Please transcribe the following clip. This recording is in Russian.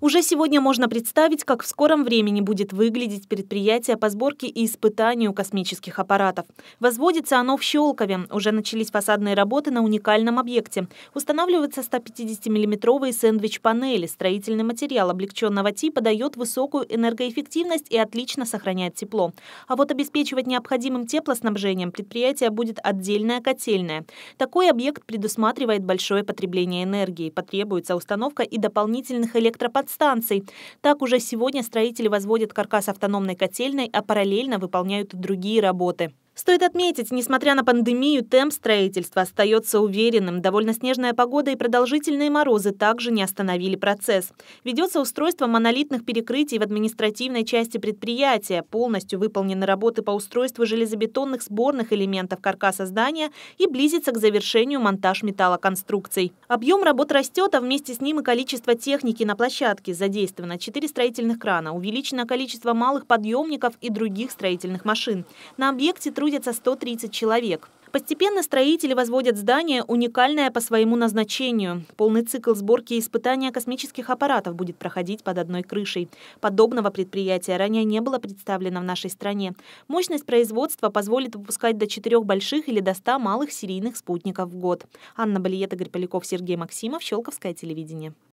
Уже сегодня можно представить, как в скором времени будет выглядеть предприятие по сборке и испытанию космических аппаратов. Возводится оно в Щелкове. Уже начались фасадные работы на уникальном объекте. Устанавливаются 150 миллиметровые сэндвич-панели. Строительный материал облегченного типа дает высокую энергоэффективность и отлично сохраняет тепло. А вот обеспечивать необходимым теплоснабжением предприятие будет отдельная котельная. Такой объект предусматривает большое потребление энергии. Потребуется установка и дополнительных электроподстанций подстанций. Так уже сегодня строители возводят каркас автономной котельной, а параллельно выполняют другие работы. Стоит отметить, несмотря на пандемию, темп строительства остается уверенным. Довольно снежная погода и продолжительные морозы также не остановили процесс. Ведется устройство монолитных перекрытий в административной части предприятия. Полностью выполнены работы по устройству железобетонных сборных элементов каркаса здания и близится к завершению монтаж металлоконструкций. Объем работ растет, а вместе с ним и количество техники на площадке. Задействовано 4 строительных крана, увеличено количество малых подъемников и других строительных машин. На объекте труд трудятся 130 человек. Постепенно строители возводят здание, уникальное по своему назначению. Полный цикл сборки и испытания космических аппаратов будет проходить под одной крышей. Подобного предприятия ранее не было представлено в нашей стране. Мощность производства позволит выпускать до четырех больших или до ста малых серийных спутников в год. Анна Балиет, Игорь Поляков, Сергей Максимов, Щелковское телевидение.